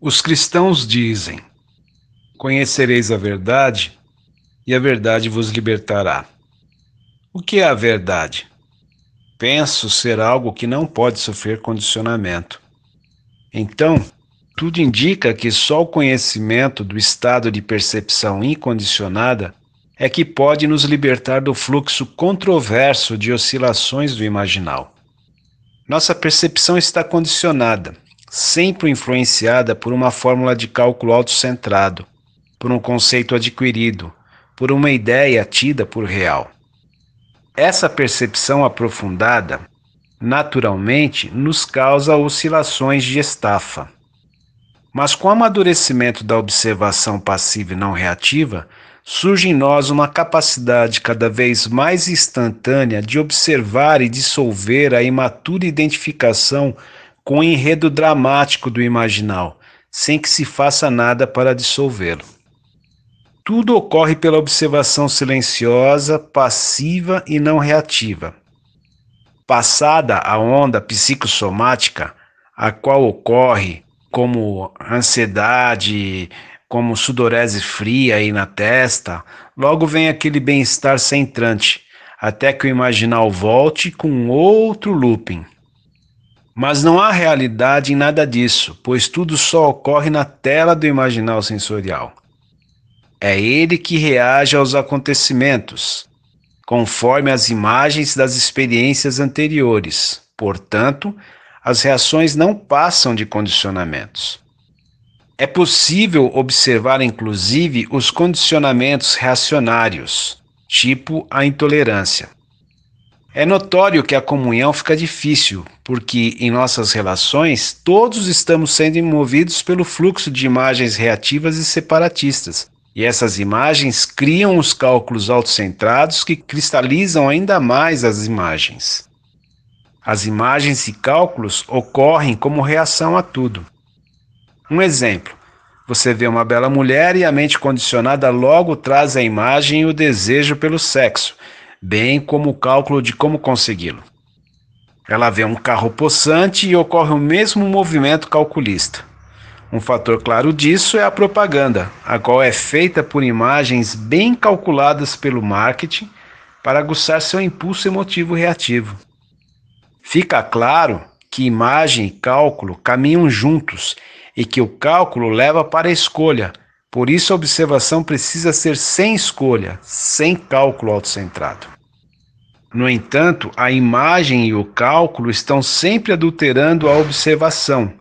Os cristãos dizem: Conhecereis a verdade, e a verdade vos libertará. O que é a verdade? Penso ser algo que não pode sofrer condicionamento. Então, tudo indica que só o conhecimento do estado de percepção incondicionada é que pode nos libertar do fluxo controverso de oscilações do imaginal. Nossa percepção está condicionada sempre influenciada por uma fórmula de cálculo autocentrado, por um conceito adquirido, por uma ideia tida por real. Essa percepção aprofundada, naturalmente, nos causa oscilações de estafa. Mas com o amadurecimento da observação passiva e não reativa, surge em nós uma capacidade cada vez mais instantânea de observar e dissolver a imatura identificação com o enredo dramático do imaginal, sem que se faça nada para dissolvê-lo. Tudo ocorre pela observação silenciosa, passiva e não reativa. Passada a onda psicossomática, a qual ocorre como ansiedade, como sudorese fria aí na testa, logo vem aquele bem-estar centrante, até que o imaginal volte com outro looping. Mas não há realidade em nada disso, pois tudo só ocorre na tela do imaginal sensorial. É ele que reage aos acontecimentos, conforme as imagens das experiências anteriores. Portanto, as reações não passam de condicionamentos. É possível observar, inclusive, os condicionamentos reacionários, tipo a intolerância. É notório que a comunhão fica difícil, porque em nossas relações todos estamos sendo movidos pelo fluxo de imagens reativas e separatistas. E essas imagens criam os cálculos autocentrados que cristalizam ainda mais as imagens. As imagens e cálculos ocorrem como reação a tudo. Um exemplo: você vê uma bela mulher e a mente condicionada logo traz a imagem e o desejo pelo sexo bem como o cálculo de como consegui-lo. Ela vê um carro possante e ocorre o mesmo movimento calculista. Um fator claro disso é a propaganda, a qual é feita por imagens bem calculadas pelo marketing para aguçar seu impulso emotivo reativo. Fica claro que imagem e cálculo caminham juntos e que o cálculo leva para a escolha, por isso, a observação precisa ser sem escolha, sem cálculo autocentrado. No entanto, a imagem e o cálculo estão sempre adulterando a observação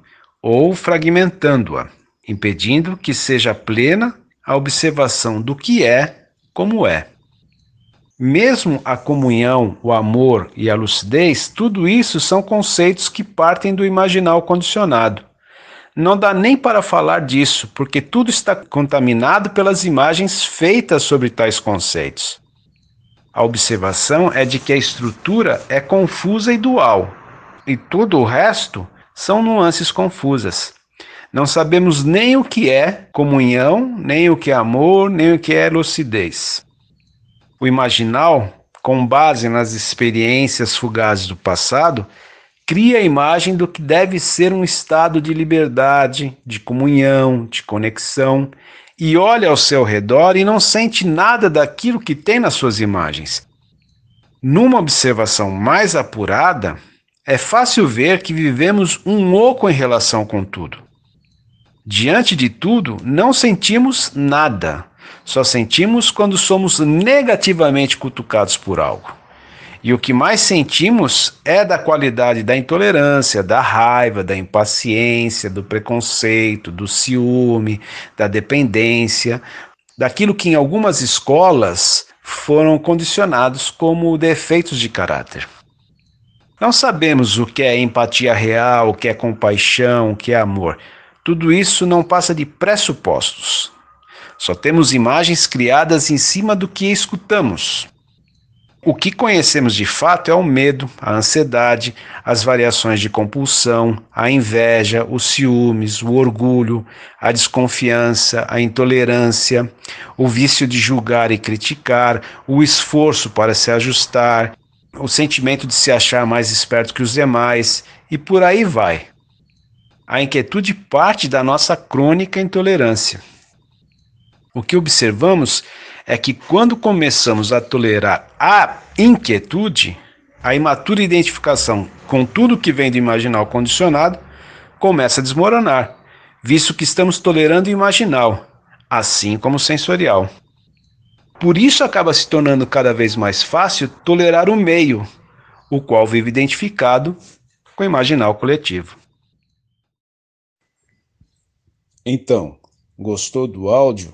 ou fragmentando-a, impedindo que seja plena a observação do que é como é. Mesmo a comunhão, o amor e a lucidez, tudo isso são conceitos que partem do imaginal condicionado não dá nem para falar disso, porque tudo está contaminado pelas imagens feitas sobre tais conceitos. A observação é de que a estrutura é confusa e dual, e todo o resto são nuances confusas. Não sabemos nem o que é comunhão, nem o que é amor, nem o que é lucidez. O imaginal, com base nas experiências fugazes do passado, cria a imagem do que deve ser um estado de liberdade, de comunhão, de conexão, e olha ao seu redor e não sente nada daquilo que tem nas suas imagens. Numa observação mais apurada, é fácil ver que vivemos um oco em relação com tudo. Diante de tudo, não sentimos nada. Só sentimos quando somos negativamente cutucados por algo. E o que mais sentimos é da qualidade da intolerância, da raiva, da impaciência, do preconceito, do ciúme, da dependência, daquilo que em algumas escolas foram condicionados como defeitos de caráter. Não sabemos o que é empatia real, o que é compaixão, o que é amor. Tudo isso não passa de pressupostos. Só temos imagens criadas em cima do que escutamos. O que conhecemos de fato é o medo, a ansiedade, as variações de compulsão, a inveja, os ciúmes, o orgulho, a desconfiança, a intolerância, o vício de julgar e criticar, o esforço para se ajustar, o sentimento de se achar mais esperto que os demais e por aí vai. A inquietude parte da nossa crônica intolerância. O que observamos é que quando começamos a tolerar a inquietude, a imatura identificação com tudo que vem do imaginal condicionado começa a desmoronar, visto que estamos tolerando o imaginal, assim como o sensorial. Por isso acaba se tornando cada vez mais fácil tolerar o meio, o qual vive identificado com o imaginal coletivo. Então, gostou do áudio?